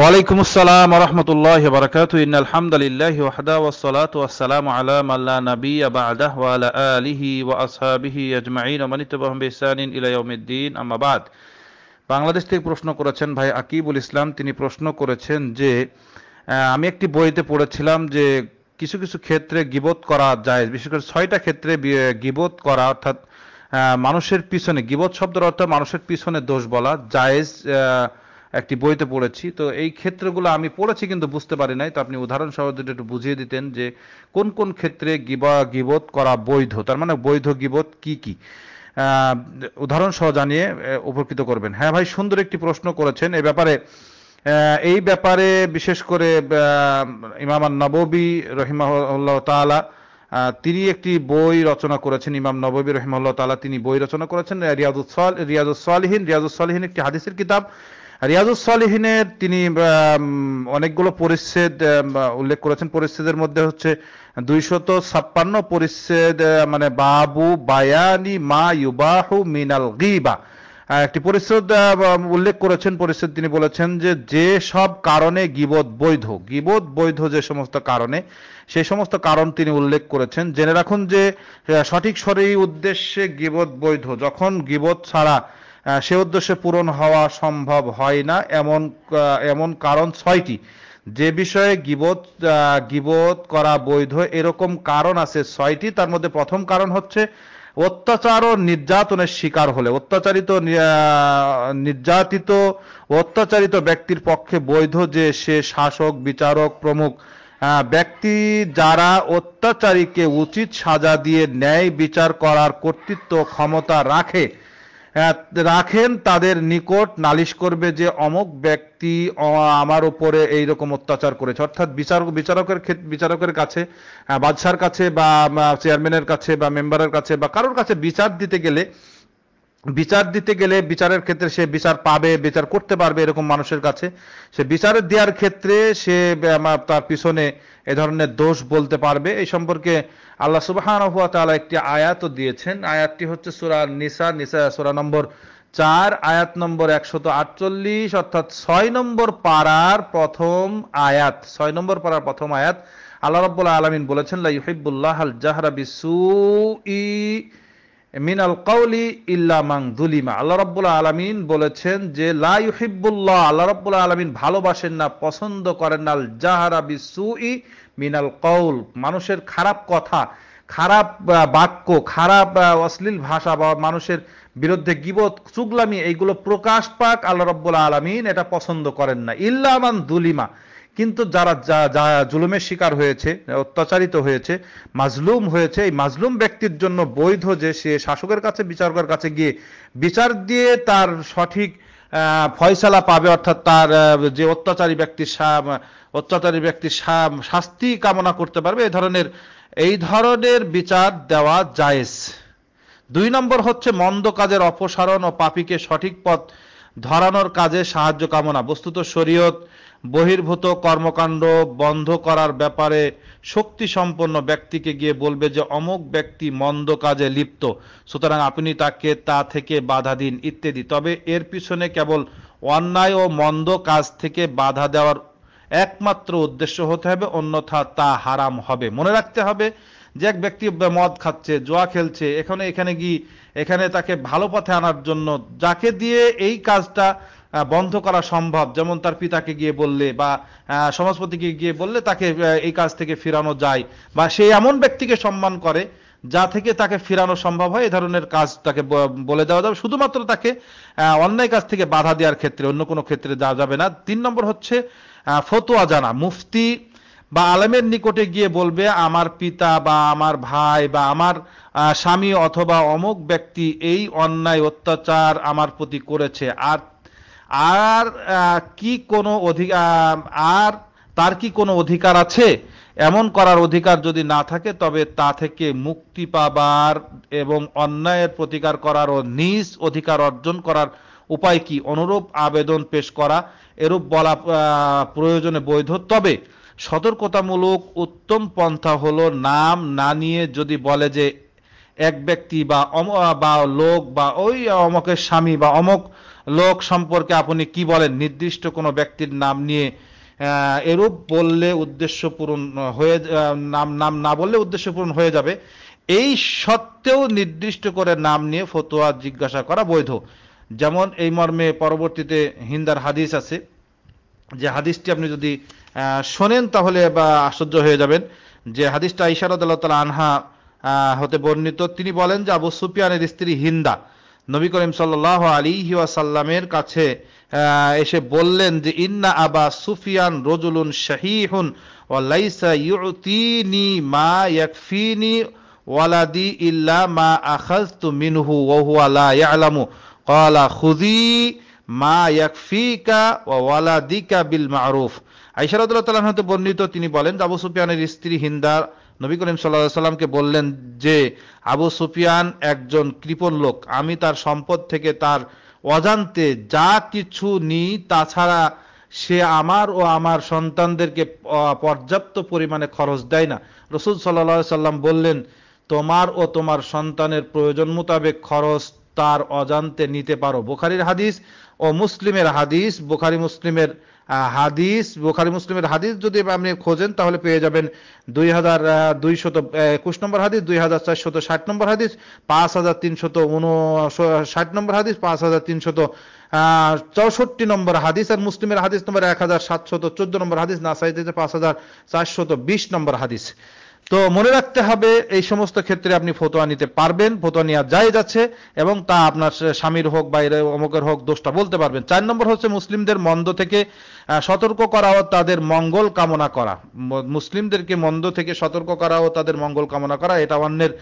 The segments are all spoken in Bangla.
ওয়ালাইকুম আসসালাম রহমতুল্লাহ বারাকাত আলহামদুলিল্লাহ ওয়াহদা ওয়াসসালাত ওয়াসসালামু আলা মান লা নাবিয়্যা বা'দাহ ওয়া আলিহি ওয়া আসহাবিহি আজমাইন ওয়া মান ইত্তাবাহুম বিহসানিন বাংলাদেশ থেকে প্রশ্ন করেছেন ভাই আকিবুল ইসলাম তিনি প্রশ্ন করেছেন যে আমি একটি বইতে পড়েছিলাম যে কিছু কিছু ক্ষেত্রে গিবত করা যায় বিশেষ করে ছয়টা ক্ষেত্রে গিবত করা অর্থাৎ মানুষের পিছনে গিবত শব্দের অর্থ মানুষের পিছনে দোষ বলা জায়েজ একটি বইতে পড়েছি তো এই ক্ষেত্রগুলো আমি পড়েছি কিন্তু বুঝতে পারি নাই তো আপনি উদাহরণ সহ যদি একটু বুঝিয়ে দিতেন যে কোন কোন ক্ষেত্রে গিবা গিবত করা বৈধ তার মানে বৈধ গিবোধ কি কি উদাহরণ সহ জানিয়ে উপকৃত করবেন হ্যাঁ ভাই সুন্দর একটি প্রশ্ন করেছেন এ ব্যাপারে এই ব্যাপারে বিশেষ করে ইমাম নববী রহিমাহুল্লাহ তালা তিনি একটি বই রচনা করেছেন ইমাম নবী রহিমাল্লাহ তালা তিনি বই রচনা করেছেন রিয়াজুসল রিয়াজুসলহীন রিয়াজুসলহীন একটি হাদিসের কিতাব রিয়াজুসলিহিনের তিনি অনেকগুলো পরিচ্ছেদ উল্লেখ করেছেন পরিচ্ছেদের মধ্যে হচ্ছে দুইশত ছাপ্পান্ন পরিচ্ছেদ মানে বাবু বায়ানি মা ইউবাহু মিনাল গিবা একটি পরিচ্ছেদ উল্লেখ করেছেন পরিচ্ছেদ তিনি বলেছেন যে যে সব কারণে গিবদ বৈধ গিবদ বৈধ যে সমস্ত কারণে সেই সমস্ত কারণ তিনি উল্লেখ করেছেন জেনে রাখুন যে সঠিক সরি উদ্দেশ্যে গিবদ বৈধ যখন গিবদ ছাড়া সে উদ্দেশ্যে পূরণ হওয়া সম্ভব হয় না এমন এমন কারণ ছয়টি যে বিষয়ে গিবোধ গিবোধ করা বৈধ এরকম কারণ আছে ছয়টি তার মধ্যে প্রথম কারণ হচ্ছে অত্যাচার ও নির্যাতনের শিকার হলে অত্যাচারিত নির্যাতিত অত্যাচারিত ব্যক্তির পক্ষে বৈধ যে সে শাসক বিচারক প্রমুখ ব্যক্তি যারা অত্যাচারীকে উচিত সাজা দিয়ে ন্যায় বিচার করার কর্তৃত্ব ক্ষমতা রাখে হ্যাঁ, রাখেন তাদের নিকট নালিশ করবে যে অমুক ব্যক্তি আমার উপরে এই রকম অত্যাচার করেছে অর্থাৎ বিচারক বিচারকের বিচারকের কাছে হ্যাঁ, বাদশার কাছে বা চেয়ারম্যানের কাছে বা মেম্বারের কাছে বা কারোর কাছে বিচার দিতে গেলে বিচার দিতে গেলে বিচারের ক্ষেত্রে সে বিচার পাবে বিচার করতে পারবে এরকম মানুষের কাছে সে বিচার দেওয়ার ক্ষেত্রে সে তার পিছনে এ ধরনের দোষ বলতে পারবে এই সম্পর্কে আল্লাহ সুবাহান একটি আয়াতও দিয়েছেন আয়াতটি হচ্ছে সুরা নিসা নিসা সুরা নম্বর চার আয়াত নম্বর একশত আটচল্লিশ অর্থাৎ ছয় নম্বর পাড়ার প্রথম আয়াত ছয় নম্বর পাড়ার প্রথম আয়াত আল্লাহ রব্বুল্লাহ আলমিন বলেছেন লাইফুল্লাহ আল জাহরা বিসু ই মিনাল কৌলি ইল্লা মাং দুলিমা আল্লাহ রব্বুল আলমিন বলেছেন যে লাইহিবুল্লাহ আল্লাহ রব্বুল আলমিন ভালোবাসেন না পছন্দ করেন না জাহারা বিসুই মিনাল কৌল মানুষের খারাপ কথা খারাপ বাক্য খারাপ অশ্লীল ভাষা বা মানুষের বিরুদ্ধে গিবত চুগলামি এইগুলো প্রকাশ পাক আল্লাহ রব্বুল আলমিন এটা পছন্দ করেন না ইল্লা মান দুলিমা কিন্তু যারা যা জুলুমের শিকার হয়েছে অত্যাচারিত হয়েছে মাজলুম হয়েছে এই মাজলুম ব্যক্তির জন্য বৈধ যে সে শাসকের কাছে বিচারকের কাছে গিয়ে বিচার দিয়ে তার সঠিক ফয়সালা পাবে অর্থাৎ তার যে অত্যাচারী ব্যক্তির অত্যাচারী ব্যক্তির শাস্তি কামনা করতে পারবে এই ধরনের এই ধরনের বিচার দেওয়া জায়েজ দুই নম্বর হচ্ছে মন্দ কাজের অপসারণ ও পাপিকে সঠিক পথ ধরানোর কাজে সাহায্য কামনা বস্তুত শরীয়ত বহির্ভূত কর্মকাণ্ড বন্ধ করার ব্যাপারে শক্তি সম্পন্ন ব্যক্তিকে গিয়ে বলবে যে অমুক ব্যক্তি মন্দ কাজে লিপ্ত সুতরাং আপনি তাকে তা থেকে বাধা দিন ইত্যাদি তবে এর পিছনে কেবল অন্যায় ও মন্দ কাজ থেকে বাধা দেওয়ার একমাত্র উদ্দেশ্য হতে হবে অন্যথা তা হারাম হবে মনে রাখতে হবে যে এক ব্যক্তি মদ খাচ্ছে জোয়া খেলছে এখানে এখানে গিয়ে এখানে তাকে ভালো পথে আনার জন্য যাকে দিয়ে এই কাজটা বন্ধ করা সম্ভব যেমন তার পিতাকে গিয়ে বললে বা সমাজপতিকে গিয়ে বললে তাকে এই কাজ থেকে ফিরানো যায় বা সে এমন ব্যক্তিকে সম্মান করে যা থেকে তাকে ফিরানো সম্ভব হয় এ ধরনের কাজ তাকে বলে দেওয়া যাবে শুধুমাত্র তাকে অন্যায় কাজ থেকে বাধা দেওয়ার ক্ষেত্রে অন্য কোনো ক্ষেত্রে যাওয়া যাবে না তিন নম্বর হচ্ছে ফতোয়া জানা মুফতি বা আলেমের নিকটে গিয়ে বলবে আমার পিতা বা আমার ভাই বা আমার স্বামী অথবা অমুক ব্যক্তি এই অন্যায় অত্যাচার আমার প্রতি করেছে আর আর কি কোনো অধিকার আর তার কি কোনো অধিকার আছে এমন করার অধিকার যদি না থাকে তবে তা থেকে মুক্তি পাবার এবং অন্যায়ের প্রতিকার করার ও নিজ অধিকার অর্জন করার উপায় কি অনুরূপ আবেদন পেশ করা এরূপ বলা প্রয়োজনে বৈধ তবে সতর্কতামূলক উত্তম পন্থা হলো নাম না নিয়ে যদি বলে যে এক ব্যক্তি বা বা লোক বা ওই অমকের স্বামী বা অমক লোক সম্পর্কে আপনি কি বলেন নির্দিষ্ট কোনো ব্যক্তির নাম নিয়ে এরূপ বললে উদ্দেশ্য পূরণ হয়ে নাম নাম না বললে উদ্দেশ্য পূরণ হয়ে যাবে এই সত্ত্বেও নির্দিষ্ট করে নাম নিয়ে ফতোয়া জিজ্ঞাসা করা বৈধ যেমন এই মর্মে পরবর্তীতে হিন্দার হাদিস আছে যে হাদিসটি আপনি যদি শোনেন তাহলে বা আশ্চর্য হয়ে যাবেন যে হাদিসটা ইশারদ আল্লাহ তালা আনহা হতে বর্ণিত তিনি বলেন যে আবু সুপিয়ানের স্ত্রী হিন্দা নবী করিম সাল্লাহ আলী ওয়াসাল্লামের কাছে এসে বললেন যে ইন্না আবা সুফিয়ান রজুলুন শাহিহুন ওয়ালাইসা ইউতিনি মা ইয়াকফিনি ওয়ালাদি ইল্লা মা আখাযতু মিনহু ওয়া হুয়া লা ইয়ালামু ক্বালা খুযি মা ইয়াকফিকা ওয়ালাদিকা বিল মারুফ আয়েশা রাদিয়াল্লাহু তাআলা হতে বর্ণিত তিনি বলেন আবু সুফিয়ানের স্ত্রী হিন্দার নবী করিম সাল্লাহ সাল্লামকে বললেন যে আবু সুফিয়ান একজন কৃপণ লোক আমি তার সম্পদ থেকে তার অজান্তে যা কিছু নিই তাছাড়া সে আমার ও আমার সন্তানদেরকে পর্যাপ্ত পরিমাণে খরচ দেয় না রসুল সাল্লাহ সাল্লাম বললেন তোমার ও তোমার সন্তানের প্রয়োজন মোতাবেক খরচ তার অজান্তে নিতে পারো বোখারির হাদিস ও মুসলিমের হাদিস বোখারি মুসলিমের হাদিস বোখারি মুসলিমের হাদিস যদি আপনি খোঁজেন তাহলে পেয়ে যাবেন দুই হাজার দুইশত একুশ নম্বর হাদিস দুই হাজার চারশত ষাট নম্বর হাদিস পাঁচ হাজার তিনশত উনো ষাট নম্বর হাদিস পাঁচ হাজার তিনশত চৌষট্টি নম্বর হাদিস আর মুসলিমের হাদিস নম্বর এক হাজার সাতশত চোদ্দ নম্বর হাদিস নাসাইতে পাঁচ হাজার চারশত বিশ নম্বর হাদিস তো মনে রাখতে হবে এই সমস্ত ক্ষেত্রে আপনি ফতোয়া নিতে পারবেন ফতোয়া নেওয়া যায় যাচ্ছে এবং তা আপনার স্বামীর হোক বা অমুকের হোক দোষটা বলতে পারবেন চার নম্বর হচ্ছে মুসলিমদের মন্দ থেকে সতর্ক করা ও তাদের মঙ্গল কামনা করা মুসলিমদেরকে মন্দ থেকে সতর্ক করা ও তাদের মঙ্গল কামনা করা এটা অন্যের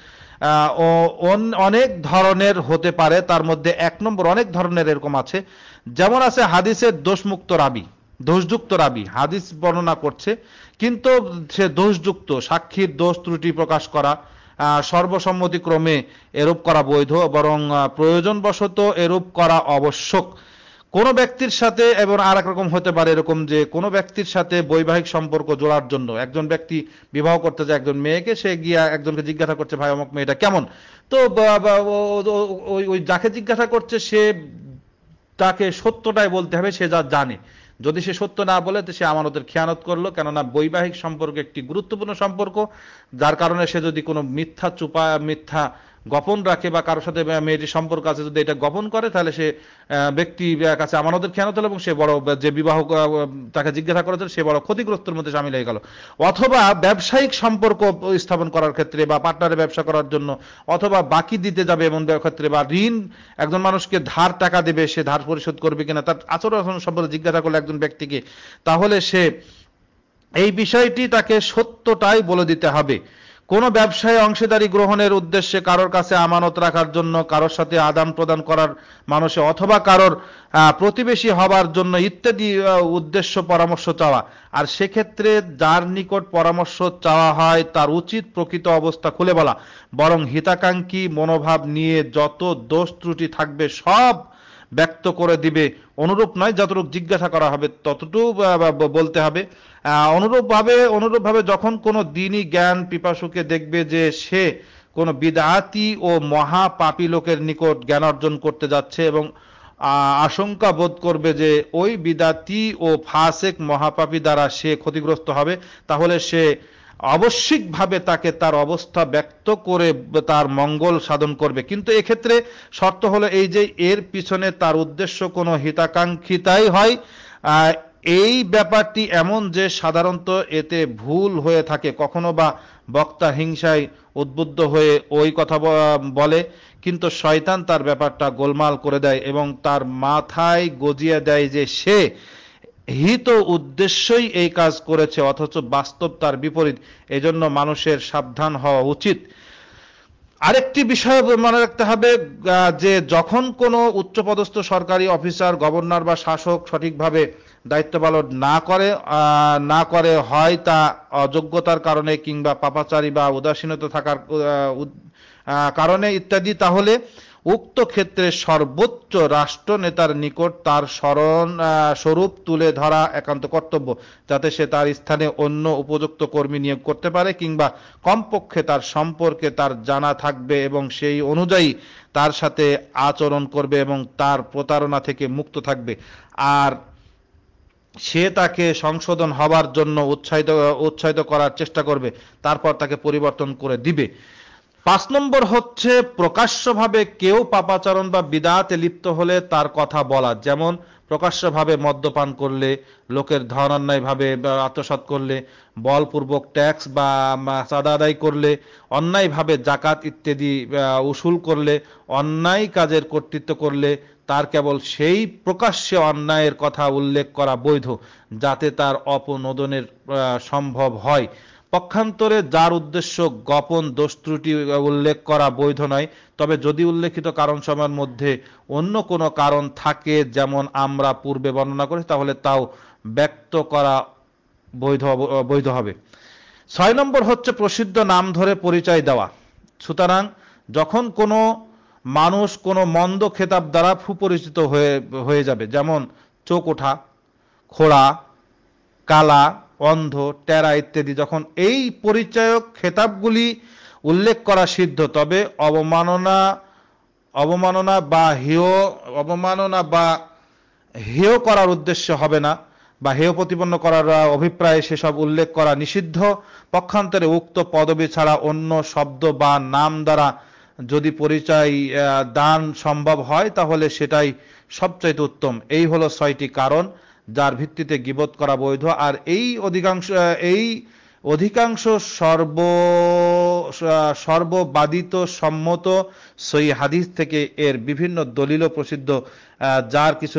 অনেক ধরনের হতে পারে তার মধ্যে এক নম্বর অনেক ধরনের এরকম আছে যেমন আছে হাদিসের দোষমুক্ত রাবি দোষযুক্ত রাবি হাদিস বর্ণনা করছে কিন্তু সে দোষযুক্ত সাক্ষীর দোষ ত্রুটি প্রকাশ করা সর্বসম্মতিক্রমে এরূপ করা বৈধ বরং প্রয়োজনবশত এরূপ করা আবশ্যক কোনো ব্যক্তির সাথে এবং আর রকম হতে পারে এরকম যে কোনো ব্যক্তির সাথে বৈবাহিক সম্পর্ক জোড়ার জন্য একজন ব্যক্তি বিবাহ করতে যায় একজন মেয়েকে সে গিয়া একজনকে জিজ্ঞাসা করছে ভাই অমক মেয়েটা কেমন তো ওই যাকে জিজ্ঞাসা করছে সে তাকে সত্যটাই বলতে হবে সে যা জানে যদি সে সত্য না বলে সে আমানতের খেয়ানত করলো কেননা বৈবাহিক সম্পর্ক একটি গুরুত্বপূর্ণ সম্পর্ক যার কারণে সে যদি কোনো মিথ্যা চুপা মিথ্যা গোপন রাখে বা কারোর সাথে মেয়েটির সম্পর্ক আছে যদি এটা গোপন করে তাহলে সে ব্যক্তি কাছে আমানতের খেয়ানত হলো এবং সে বড় যে বিবাহ তাকে জিজ্ঞাসা করেছিল সে বড় ক্ষতিগ্রস্তের মধ্যে সামিল হয়ে গেল অথবা ব্যবসায়িক সম্পর্ক স্থাপন করার ক্ষেত্রে বা পার্টনারে ব্যবসা করার জন্য অথবা বাকি দিতে যাবে এমন ক্ষেত্রে বা ঋণ একজন মানুষকে ধার টাকা দেবে সে ধার পরিশোধ করবে কিনা তার আচরণ সম্পর্কে জিজ্ঞাসা করলো একজন ব্যক্তিকে তাহলে সে এই বিষয়টি তাকে সত্যটাই বলে দিতে হবে কোনো ব্যবসায় অংশীদারি গ্রহণের উদ্দেশ্যে কারোর কাছে আমানত রাখার জন্য কারোর সাথে আদান প্রদান করার মানুষে অথবা কারোর প্রতিবেশী হবার জন্য ইত্যাদি উদ্দেশ্য পরামর্শ চাওয়া আর সেক্ষেত্রে যার নিকট পরামর্শ চাওয়া হয় তার উচিত প্রকৃত অবস্থা খুলে বলা বরং হিতাকাঙ্ক্ষী মনোভাব নিয়ে যত দোষ ত্রুটি থাকবে সব ব্যক্ত করে দিবে অনুরূপ নয় যতটুকু জিজ্ঞাসা করা হবে ততটুকু বলতে হবে অনুরূপভাবে অনুরূপভাবে যখন কোনো দিনই জ্ঞান পিপাসুকে দেখবে যে সে কোনো বিদাতি ও মহা লোকের নিকট জ্ঞান অর্জন করতে যাচ্ছে এবং আশঙ্কা বোধ করবে যে ওই বিদাতি ও ফাসেক মহাপাপী দ্বারা সে ক্ষতিগ্রস্ত হবে তাহলে সে আবশ্যিকভাবে তাকে তার অবস্থা ব্যক্ত করে তার মঙ্গল সাধন করবে কিন্তু এক্ষেত্রে শর্ত হলো এই যে এর পিছনে তার উদ্দেশ্য কোনো হিতাকাঙ্ক্ষিতাই হয় এই ব্যাপারটি এমন যে সাধারণত এতে ভুল হয়ে থাকে কখনো বা বক্তা হিংসায় উদ্বুদ্ধ হয়ে ওই কথা বলে কিন্তু শয়তান তার ব্যাপারটা গোলমাল করে দেয় এবং তার মাথায় গজিয়ে দেয় যে সে হিত উদ্দেশ্যই এই কাজ করেছে অথচ বাস্তব তার বিপরীত এজন্য মানুষের সাবধান হওয়া উচিত আরেকটি বিষয় মনে রাখতে হবে যে যখন কোনো উচ্চপদস্থ সরকারি অফিসার গভর্নর বা শাসক সঠিকভাবে দায়িত্ব পালন না করে না করে হয় তা অযোগ্যতার কারণে কিংবা পাপাচারী বা উদাসীনতা থাকার কারণে ইত্যাদি তাহলে উক্ত ক্ষেত্রে সর্বোচ্চ রাষ্ট্রনেতার নিকট তার স্মরণ স্বরূপ তুলে ধরা একান্ত কর্তব্য যাতে সে তার স্থানে অন্য উপযুক্ত কর্মী নিয়োগ করতে পারে কিংবা কমপক্ষে তার সম্পর্কে তার জানা থাকবে এবং সেই অনুযায়ী তার সাথে আচরণ করবে এবং তার প্রতারণা থেকে মুক্ত থাকবে আর সে তাকে সংশোধন হবার জন্য উৎসাহিত উৎসাহিত করার চেষ্টা করবে তারপর তাকে পরিবর্তন করে দিবে পাঁচ নম্বর হচ্ছে প্রকাশ্যভাবে কেউ পাপাচরণ বা বিদাতে লিপ্ত হলে তার কথা বলা যেমন প্রকাশ্যভাবে মদ্যপান করলে লোকের ধন অন্যায়ভাবে আত্মসাত করলে বলপূর্বক ট্যাক্স বা চাঁদা আদায় করলে অন্যায়ভাবে জাকাত ইত্যাদি উসুল করলে অন্যায় কাজের কর্তৃত্ব করলে তার কেবল সেই প্রকাশ্যে অন্যায়ের কথা উল্লেখ করা বৈধ যাতে তার অপনোদনের সম্ভব হয় পক্ষান্তরে যার উদ্দেশ্য গোপন দোষ ত্রুটি উল্লেখ করা বৈধ নয় তবে যদি উল্লেখিত কারণ সময়ের মধ্যে অন্য কোনো কারণ থাকে যেমন আমরা পূর্বে বর্ণনা করেছি তাহলে তাও ব্যক্ত করা বৈধ বৈধ হবে ছয় নম্বর হচ্ছে প্রসিদ্ধ নাম ধরে পরিচয় দেওয়া সুতরাং যখন কোনো মানুষ কোনো মন্দ খেতাব দ্বারা সুপরিচিত হয়ে হয়ে যাবে যেমন চোখ ওঠা খোড়া কালা অন্ধ টেরা ইত্যাদি যখন এই পরিচয়ক খেতাবগুলি উল্লেখ করা সিদ্ধ তবে অবমাননা অবমাননা বা হেয় অবমাননা বা হেয় করার উদ্দেশ্য হবে না বা হেয় প্রতিপন্ন করার অভিপ্রায়ে সেসব উল্লেখ করা নিষিদ্ধ পক্ষান্তরে উক্ত পদবি ছাড়া অন্য শব্দ বা নাম দ্বারা যদি পরিচয় দান সম্ভব হয় তাহলে সেটাই সবচাইতে উত্তম এই হলো ছয়টি কারণ যার ভিত্তিতে গিবত করা বৈধ আর এই অধিকাংশ এই অধিকাংশ সর্ব সর্ববাদিত সম্মত সই হাদিস থেকে এর বিভিন্ন দলিল প্রসিদ্ধ যার কিছু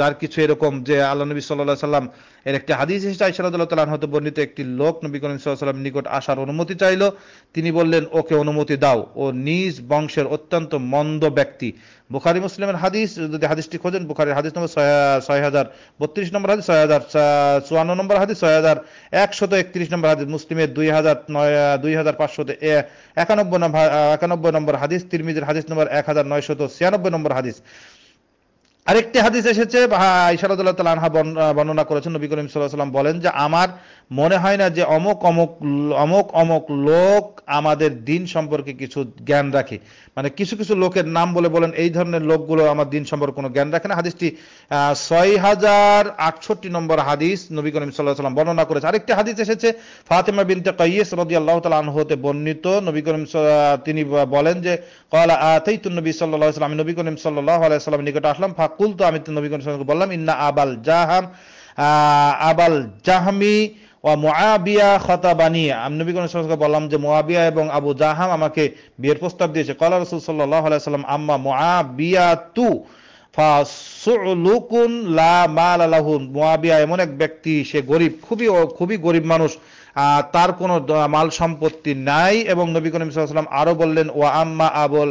যার কিছু এরকম যে আল্লাহ নবী সাল্লাহ সাল্লাম এর একটি হাদিস হিসেবে ইসারাদুল্লাহ হতে বর্ণিত একটি লোক নবী করিম সাল্লাম নিকট আসার অনুমতি চাইল তিনি বললেন ওকে অনুমতি দাও ও নিজ বংশের অত্যন্ত মন্দ ব্যক্তি বুখারি মুসলিমের হাদিস যদি হাদিসটি খোঁজেন বুখারির হাদিস নম্বর ছয় হাজার বত্রিশ নম্বর হাদিস ছয় হাজার চুয়ান্ন নম্বর হাদিস ছয় হাজার একশত একত্রিশ নম্বর হাদিস মুসলিমের দুই হাজার নয় দুই হাজার পাঁচশত একানব্বই নম্বর একানব্বই নম্বর হাদিস তিরমিদের হাদিস নম্বর এক হাজার নয়শত ছিয়ানব্বই নম্বর হাদিস আরেকটি হাদিস এসেছে ইশারদুল্লাহ তাল আনহা বর্ণনা করেছেন নবী করিম সাল্লাহ সাল্লাম বলেন যে আমার মনে হয় না যে অমক অমক অমক অমক লোক আমাদের দিন সম্পর্কে কিছু জ্ঞান রাখে মানে কিছু কিছু লোকের নাম বলে বলেন এই ধরনের লোকগুলো আমার দিন সম্পর্কে কোনো জ্ঞান রাখে না হাদিসটি ছয় হাজার আটষট্টি নম্বর হাদিস নবী করিম সাল্লাহ সাল্লাম বর্ণনা করেছে আরেকটি হাদিস এসেছে ফাতেমা বিনতে কাইয়েস রদি আল্লাহ তাল আনহতে বর্ণিত নবী করিম তিনি বলেন যে কলা আতেই নবী সাল্লাহ সাল্লাম নবী করিম সাল্লাহ আলাইসাল্লাম নিকট আসলাম ফাঁক ফাকুল তো আমি নবী সাল্লামকে বললাম ইন্না আবাল জাহাম আবাল জাহামি ও মোয়াবিয়া খতাবানি আমি বললাম যে মোয়াবিয়া এবং আবু জাহাম আমাকে বিয়ের প্রস্তাব দিয়েছে কলা রসুল সাল্লাহ আম্মা মোয়াবিয়া তু লা মাল আলাহুন মোয়াবিয়া এমন এক ব্যক্তি সে গরিব খুবই খুবই গরিব মানুষ তার কোনো মাল সম্পত্তি নাই এবং নবী করিম সাল্লাম আরো বললেন ও আম্মা আবুল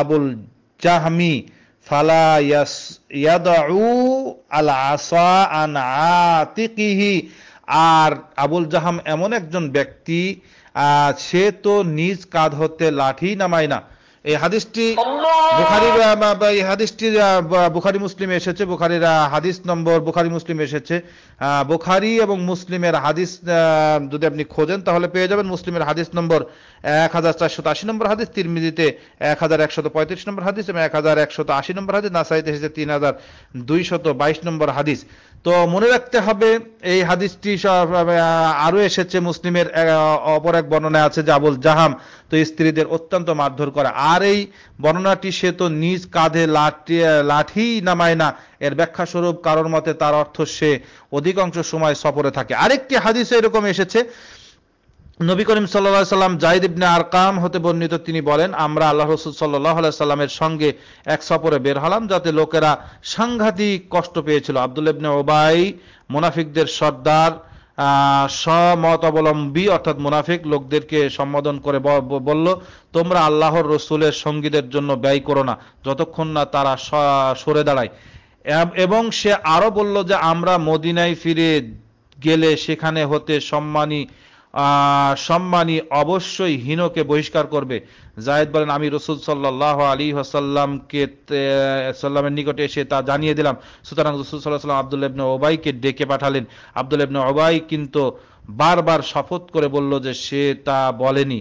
আবুল জাহামি ফালা ইয়াদু আল আর আবুল জাহাম এমন একজন ব্যক্তি সে তো নিজ কাঁধ হতে লাঠি নামায় না এই হাদিসটি বুখারি এই হাদিসটি বুখারি মুসলিমে এসেছে বুখারির হাদিস নম্বর বুখারি মুসলিম এসেছে বুখারি এবং মুসলিমের হাদিস যদি আপনি খোঁজেন তাহলে পেয়ে যাবেন মুসলিমের হাদিস নম্বর এক হাজার চারশত আশি নম্বর হাদিস তিরমিজিতে এক হাজার একশত পঁয়ত্রিশ নম্বর হাদিস এবং এক হাজার একশত আশি নম্বর হাদিস নাসাইতে এসেছে তিন হাজার দুইশত বাইশ নম্বর হাদিস তো মনে রাখতে হবে এই হাদিসটি আরও এসেছে মুসলিমের অপর এক বর্ণনায় আছে যে আবুল জাহাম তো স্ত্রীদের অত্যন্ত মারধর করা আর এই বর্ণনাটি সে তো নিজ কাঁধে লাঠি লাঠি নামায় না এর ব্যাখ্যা স্বরূপ কারোর মতে তার অর্থ সে অধিকাংশ সময় সফরে থাকে আরেকটি হাদিসে এরকম এসেছে নবী করিম সাল্লা সাল্লাম জাহিদ ইবনে আরকাম হতে বর্ণিত তিনি বলেন আমরা আল্লাহ রসুল সাল্লাহ সাল্লামের সঙ্গে এক সফরে বের হলাম যাতে লোকেরা সাংঘাতিক কষ্ট পেয়েছিল আবদুল ইবনে ওবাই মোনাফিকদের সর্দার সমত অবলম্বী অর্থাৎ মুনাফিক লোকদেরকে সম্বোধন করে বলল তোমরা আল্লাহর রসুলের সঙ্গীদের জন্য ব্যয় করো না যতক্ষণ না তারা সরে দাঁড়ায় এবং সে আরো বলল যে আমরা মদিনায় ফিরে গেলে সেখানে হতে সম্মানী সম্মানী অবশ্যই হীনকে বহিষ্কার করবে জায়দ বলেন আমি রসুল সাল্লাহ আলী হাসাল্লামকে সাল্লামের নিকটে এসে তা জানিয়ে দিলাম সুতরাং রসুল সাল্লাহ সাল্লাম আবদুল্লা ইবনে ওবাইকে ডেকে পাঠালেন আবদুল্লা ইবনে ওবাই কিন্তু বারবার শপথ করে বলল যে সে তা বলেনি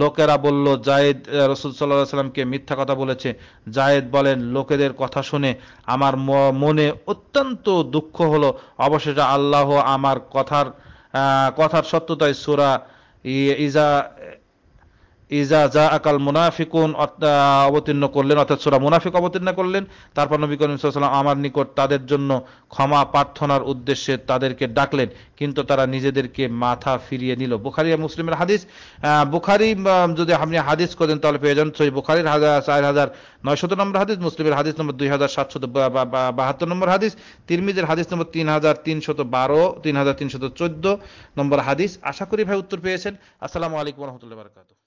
লোকেরা বলল জায়েদ রসুল সাল্লাহ সাল্লামকে মিথ্যা কথা বলেছে জায়েদ বলেন লোকেদের কথা শুনে আমার মনে অত্যন্ত দুঃখ হলো অবশেষে আল্লাহ আমার কথার কথার সত্যতায় সোরা ইজা ইজা যা আকাল মুনাফিকুন অবতীর্ণ করলেন অর্থাৎ সুরা মুনাফিক অবতীর্ণ করলেন তারপর নবী করিম সাল্লাম আমার নিকট তাদের জন্য ক্ষমা প্রার্থনার উদ্দেশ্যে তাদেরকে ডাকলেন কিন্তু তারা নিজেদেরকে মাথা ফিরিয়ে নিল বুখারি মুসলিমের হাদিস বুখারি যদি আপনি হাদিস করেন তাহলে পেয়ে যান সই বুখারির চার হাজার নয়শত নম্বর হাদিস মুসলিমের হাদিস নম্বর দুই হাজার সাতশত বাহাত্তর নম্বর হাদিস তিরমিজের হাদিস নম্বর তিন হাজার তিনশত বারো তিন হাজার তিনশত চোদ্দ নম্বর হাদিস আশা করি ভাই উত্তর পেয়েছেন আসসালামু আলাইকুম রহমতুল্লাহ বারকাত